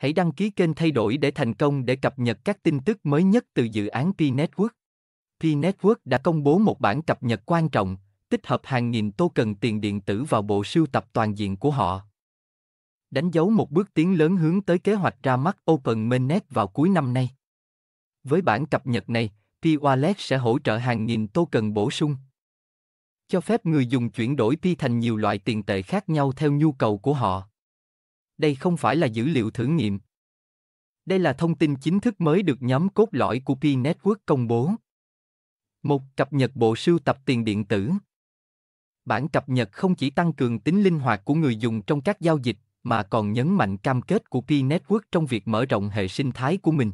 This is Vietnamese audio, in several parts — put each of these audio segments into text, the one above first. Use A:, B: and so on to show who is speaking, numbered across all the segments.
A: hãy đăng ký kênh thay đổi để thành công để cập nhật các tin tức mới nhất từ dự án P-Network. P-Network đã công bố một bản cập nhật quan trọng, tích hợp hàng nghìn token tiền điện tử vào bộ sưu tập toàn diện của họ. Đánh dấu một bước tiến lớn hướng tới kế hoạch ra mắt Open Mainnet vào cuối năm nay. Với bản cập nhật này, P-Wallet sẽ hỗ trợ hàng nghìn token bổ sung cho phép người dùng chuyển đổi Pi thành nhiều loại tiền tệ khác nhau theo nhu cầu của họ đây không phải là dữ liệu thử nghiệm. Đây là thông tin chính thức mới được nhóm cốt lõi của P-Network công bố. Một cập nhật bộ sưu tập tiền điện tử. Bản cập nhật không chỉ tăng cường tính linh hoạt của người dùng trong các giao dịch, mà còn nhấn mạnh cam kết của P-Network trong việc mở rộng hệ sinh thái của mình.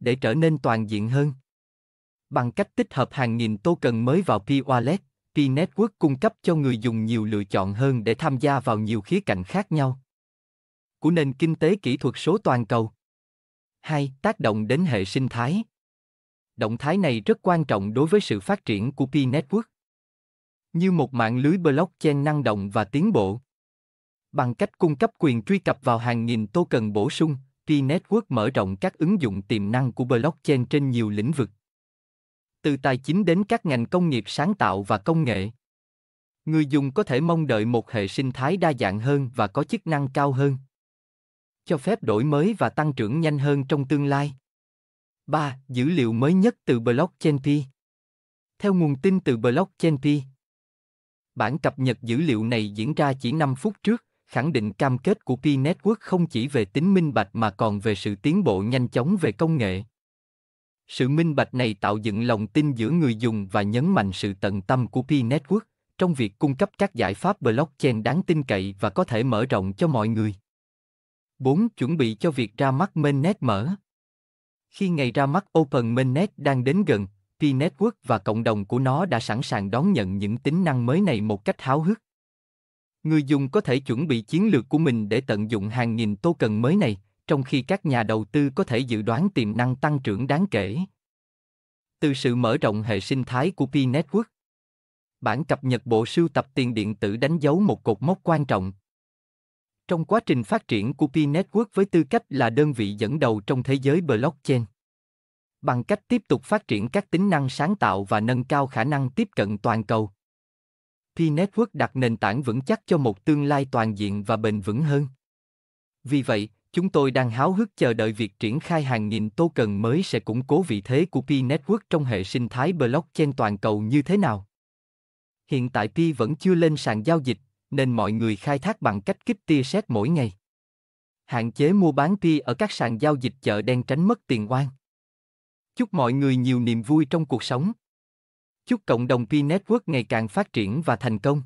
A: Để trở nên toàn diện hơn, bằng cách tích hợp hàng nghìn token mới vào P-Wallet, P-Network cung cấp cho người dùng nhiều lựa chọn hơn để tham gia vào nhiều khía cạnh khác nhau của nền kinh tế kỹ thuật số toàn cầu. 2. Tác động đến hệ sinh thái. Động thái này rất quan trọng đối với sự phát triển của P-Network như một mạng lưới blockchain năng động và tiến bộ. Bằng cách cung cấp quyền truy cập vào hàng nghìn token bổ sung, P-Network mở rộng các ứng dụng tiềm năng của blockchain trên nhiều lĩnh vực. Từ tài chính đến các ngành công nghiệp sáng tạo và công nghệ. Người dùng có thể mong đợi một hệ sinh thái đa dạng hơn và có chức năng cao hơn cho phép đổi mới và tăng trưởng nhanh hơn trong tương lai. 3. Dữ liệu mới nhất từ blockchain P. Theo nguồn tin từ blockchain P, bản cập nhật dữ liệu này diễn ra chỉ 5 phút trước, khẳng định cam kết của P-Network không chỉ về tính minh bạch mà còn về sự tiến bộ nhanh chóng về công nghệ. Sự minh bạch này tạo dựng lòng tin giữa người dùng và nhấn mạnh sự tận tâm của P-Network trong việc cung cấp các giải pháp blockchain đáng tin cậy và có thể mở rộng cho mọi người. 4. Chuẩn bị cho việc ra mắt mainnet mở. Khi ngày ra mắt Open Mainnet đang đến gần, P-Network và cộng đồng của nó đã sẵn sàng đón nhận những tính năng mới này một cách háo hức. Người dùng có thể chuẩn bị chiến lược của mình để tận dụng hàng nghìn token mới này, trong khi các nhà đầu tư có thể dự đoán tiềm năng tăng trưởng đáng kể. Từ sự mở rộng hệ sinh thái của P-Network, bản cập nhật bộ sưu tập tiền điện tử đánh dấu một cột mốc quan trọng. Trong quá trình phát triển của P Network với tư cách là đơn vị dẫn đầu trong thế giới blockchain, bằng cách tiếp tục phát triển các tính năng sáng tạo và nâng cao khả năng tiếp cận toàn cầu. P Network đặt nền tảng vững chắc cho một tương lai toàn diện và bền vững hơn. Vì vậy, chúng tôi đang háo hức chờ đợi việc triển khai hàng nghìn token mới sẽ củng cố vị thế của P Network trong hệ sinh thái blockchain toàn cầu như thế nào. Hiện tại Pi vẫn chưa lên sàn giao dịch, nên mọi người khai thác bằng cách kích tia sét mỗi ngày. Hạn chế mua bán tia ở các sàn giao dịch chợ đen tránh mất tiền oan. Chúc mọi người nhiều niềm vui trong cuộc sống. Chúc cộng đồng Pi Network ngày càng phát triển và thành công.